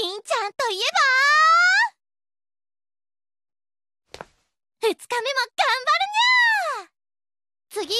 りんちゃんといえば2日目も頑張るにゃ！ー次は